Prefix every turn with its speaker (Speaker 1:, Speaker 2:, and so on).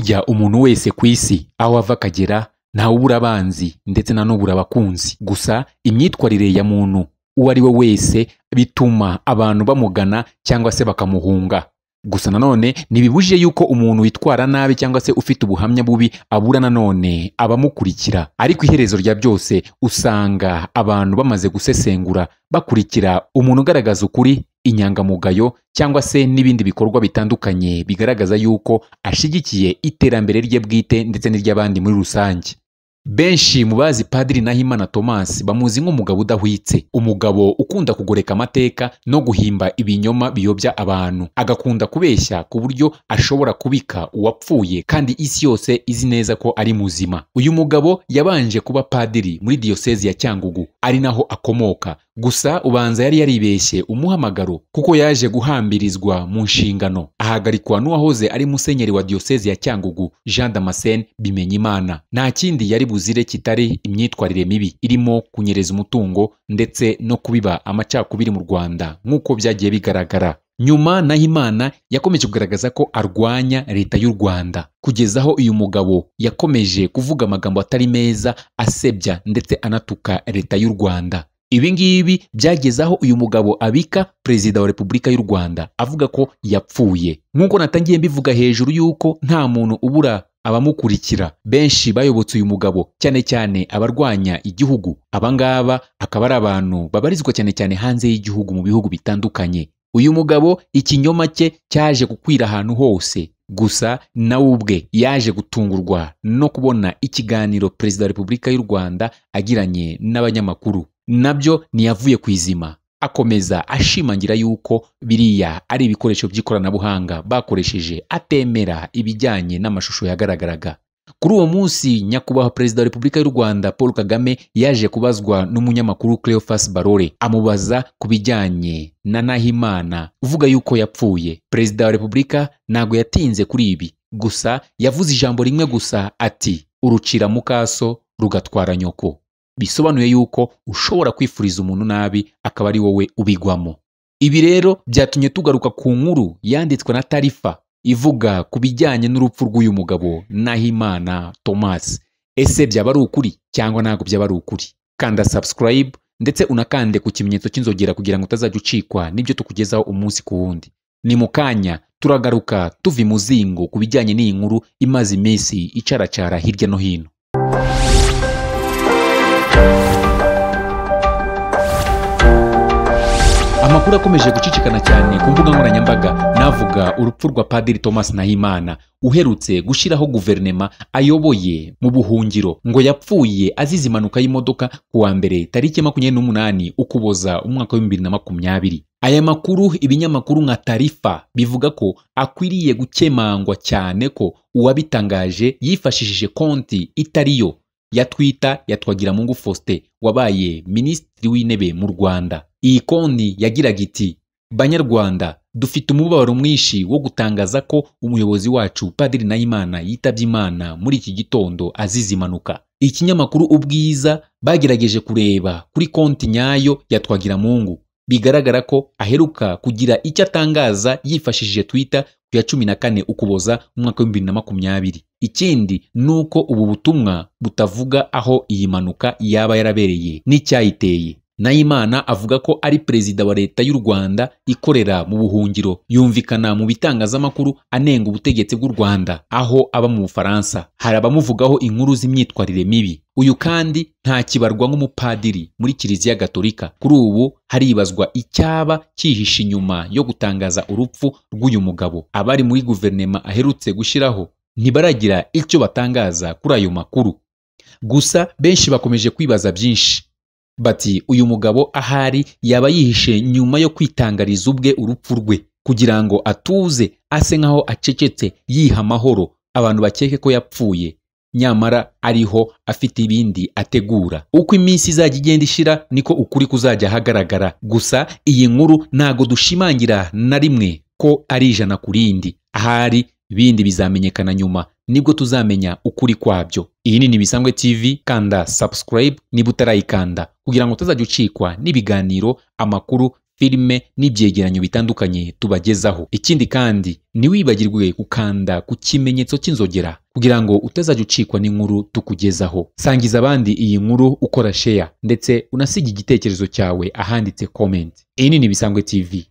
Speaker 1: burya umuntu wese ku isi aho ava akagera ntawe abanzi ndetse na n'ubura abakunzi gusa imyitwarire ya muntu uwo ari we wese bituma abantu bamugana cyangwa se bakamuhunga gusa nanone ntibibujije yuko umuntu witwara nabi cyangwa se ufite ubuhamya bubi abura nanone abamukurikira ariko iherezo rya byose usanga abantu bamaze gusesengura bakurikira umuntu ugaragaza ukuri inyangamugayo cyangwa se n'ibindi bikorwa bitandukanye bigaragaza yuko ashyigikiye iterambere rye bwite ndetse n'iry'abandi muri rusange benshi mu bazi padiri nahimana thomas bamuzi nk'umugabo udahwitse umugabo ukunda kugoreka amateka no guhimba ibinyoma biyobya abantu agakunda kubeshya ku buryo ashobora kubika uwapfuye kandi isi yose izi neza ko ari muzima uyu mugabo yabanje kuba padiri muri diyosezi ya cyangugu ari naho akomoka gusa ubanza yari yaribeshye umuhamagaro kuko yaje guhambirizwa mu nshingano ahagarikwa n'uwahoze ari musenyeri wa diyoseze ya cyangugu jean damascene bimenyimana nta kindi yari buzire kitari imyitwarire mibi irimo kunyereza umutungo ndetse no kubiba amacakubiri mu rwanda nk'uko byagiye bigaragara nyuma nahimana yakomeje kugaragaza ko arwanya leta y'u rwanda kugeza aho uyu mugabo yakomeje kuvuga amagambo atari meza asebya ndetse anatuka leta y'u rwanda ibi ngibi byageze aho uyu mugabo abika perezida wa repubulika y'u rwanda avuga ko yapfuye nk'uko natangiye mbivuga hejuru y'uko nta muntu ubura abamukurikira benshi bayobotse uyu mugabo cyane cyane abarwanya igihugu abangaba akaba ari abantu babarizwa cyane cyane hanze y'igihugu mu bihugu bitandukanye uyu mugabo ikinyoma cye cyaje kukwira ahantu hose gusa nawe ubwe yaje gutungurwa no kubona ikiganiro perezida wa repubulika y'u rwanda agiranye n'abanyamakuru nabyo ntiyavuye ku izima akomeza ashimangira yuko biriya ari ibikoresho by'ikoranabuhanga bakoresheje atemera ibijyanye n'amashusho yagaragaraga kuri uwo munsi nyakubahwa perezida wa repubulika y'u rwanda paul kagame yaje kubazwa n'umunyamakuru cleophas barore amubaza ku bijyanye na nahimana uvuga yuko yapfuye perezida wa repubulika ntabwo yatinze kuri ibi gusa yavuze ijambo rimwe gusa ati urucira mukaso rugatwara nyoko bisobanuye yuko ushobora kwifuriza umuntu nabi akaba ari wowe ubigwamo ibi rero byatumye tugaruka ku nkuru yanditswe na tarifa ivuga ku bijyanye n'urupfu rw'uyu mugabo nahimana thomas ese byaba ari ukuri cyangwa ntabwo byaba ari ukuri kanda subscribe ndetse unakande ku kimenyetso cy'inzogera kugira ngo utazajya ucikwa n'ibyo tukugezaho umunsi ku wundi ni mu kanya turagaruka tuva imuzingo ku bijyanye n'iyi nkuru imaze iminsi icaracara hirya no hino amakuru akomeje gucicikana cyane ku mbuga nkoranyambaga navuga urupfu rwa padiri thomas nahimana uherutse gushyiraho guverinema ayoboye mu buhungiro ngo yapfuye azize impanuka y'imodoka ku wa mbere tariki makumyabiri n'umunani ukuboza umwaka wa bibiri na makumyabiri aya makuru ibinyamakuru nka tarifa bivuga ko akwiriye gukemangwa cyane ko uwabitangaje yifashishije konti itariyo ya twita ya twagiramungu faustin wabaye minisitiri w'intebe mu rwanda iyi konti yagiraga iti banyarwanda dufite umubabaro mwinshi wo gutangaza ko umuyobozi wacu padiri Nayimana yitabye imana muri iki gitondo azize impanuka ikinyamakuru ubwiza bagerageje kureba kuri konti nyayo yatwagira twagiramungu bigaragara ko aheruka kugira icyo atangaza yifashishije Twitter ku ya cumi na kane ukuboza umwaka wa bibiri na makumyabiri ikindi ni uko ubu butumwa butavuga aho iyi mpanuka yaba yarabereye n'icyayiteye nayimana avuga ko ari perezida wa leta y'u rwanda ikorera mu buhungiro yumvikana mu bitangazamakuru anenga ubutegetsi bw'u rwanda aho aba mu bufaransa hari abamuvugaho inkuru z'imyitwarire mibi uyu kandi ntakibarwa nk'umupadiri muri kiliziya gatolika kuri ubu haribazwa icyaba cyihishe inyuma yo gutangaza urupfu rw'uyu mugabo abari muri guverinema aherutse gushyiraho ntibaragira icyo batangaza kuri ayo makuru gusa benshi bakomeje kwibaza byinshi bati uyu mugabo ahari yaba yihishe nyuma yo kwitangariza ubwe urupfu rwe kugira ngo atuze ase nk'aho acecetse yiha amahoro abantu bakeke ko yapfuye nyamara ariho afite ibindi ategura uko iminsi izajya igenda ishira niko ukuri kuzajya ahagaragara gusa iyi nkuru ntago dushimangira na rimwe ko ari ijana ku rindi ahari ibindi bizamenyekana nyuma nibwo tuzamenya ukuri kwabyo iyi ni Nibisangwe TV kanda subscribe niba utarayikanda kugira ngo utazajya ucikwa n'ibiganiro amakuru filime n'ibyegeranyo bitandukanye tubagezaho ikindi kandi ntiwibagirwe gukanda ku kimenyetso cy'inzogera kugira ngo utazajya ucikwa n'inkuru tukugezaho sangiza abandi iyi nkuru ukora sheya ndetse unasige igitekerezo cyawe ahanditse komenti iyi ni Nibisangwe TV